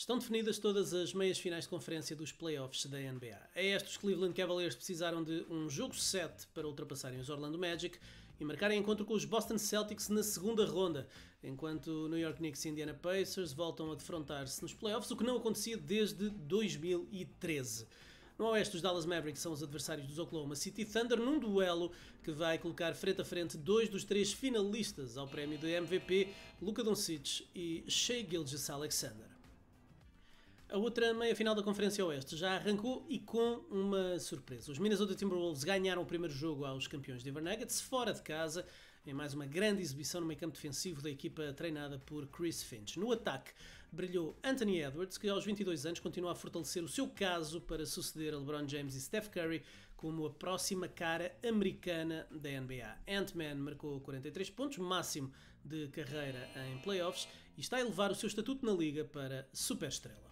Estão definidas todas as meias finais de conferência dos playoffs da NBA. A é estes, os Cleveland Cavaliers precisaram de um jogo 7 para ultrapassarem os Orlando Magic e marcarem encontro com os Boston Celtics na segunda ronda, enquanto New York Knicks e Indiana Pacers voltam a defrontar-se nos playoffs, o que não acontecia desde 2013. No Oeste, os Dallas Mavericks são os adversários dos Oklahoma City Thunder num duelo que vai colocar frente a frente dois dos três finalistas ao prémio de MVP, Luka Doncic e Shea Gilgis alexander a outra meia-final da Conferência é Oeste já arrancou e com uma surpresa. Os Minnesota Timberwolves ganharam o primeiro jogo aos campeões de Nuggets fora de casa, em mais uma grande exibição no meio campo defensivo da equipa treinada por Chris Finch. No ataque brilhou Anthony Edwards, que aos 22 anos continua a fortalecer o seu caso para suceder a LeBron James e Steph Curry como a próxima cara americana da NBA. Ant-Man marcou 43 pontos, máximo de carreira em playoffs, e está a elevar o seu estatuto na liga para superestrela.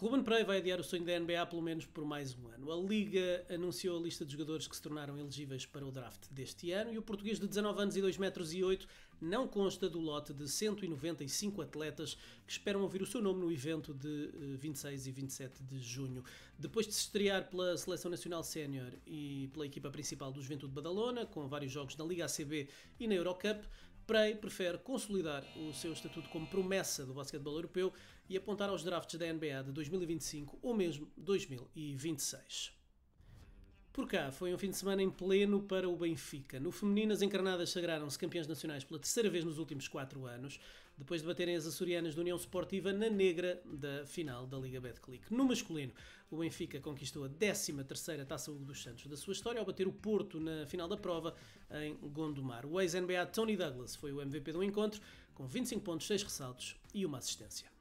Ruben Pereira vai adiar o sonho da NBA pelo menos por mais um ano. A Liga anunciou a lista de jogadores que se tornaram elegíveis para o draft deste ano e o português de 19 anos e 2 metros e 8 não consta do lote de 195 atletas que esperam ouvir o seu nome no evento de 26 eh, e 27 de junho. Depois de se estrear pela Seleção Nacional Sénior e pela equipa principal do Juventude Badalona, com vários jogos na Liga ACB e na Eurocup, Prey prefere consolidar o seu estatuto como promessa do basquetebol europeu e apontar aos drafts da NBA de 2025 ou mesmo 2026. Por cá, foi um fim de semana em pleno para o Benfica. No feminino, as encarnadas sagraram-se campeãs nacionais pela terceira vez nos últimos quatro anos, depois de baterem as açorianas da União Sportiva na negra da final da Liga Betclic. No masculino, o Benfica conquistou a 13ª Taça Hugo dos Santos da sua história ao bater o Porto na final da prova em Gondomar. O ex-NBA Tony Douglas foi o MVP do encontro, com 25 pontos, 6 ressaltos e uma assistência.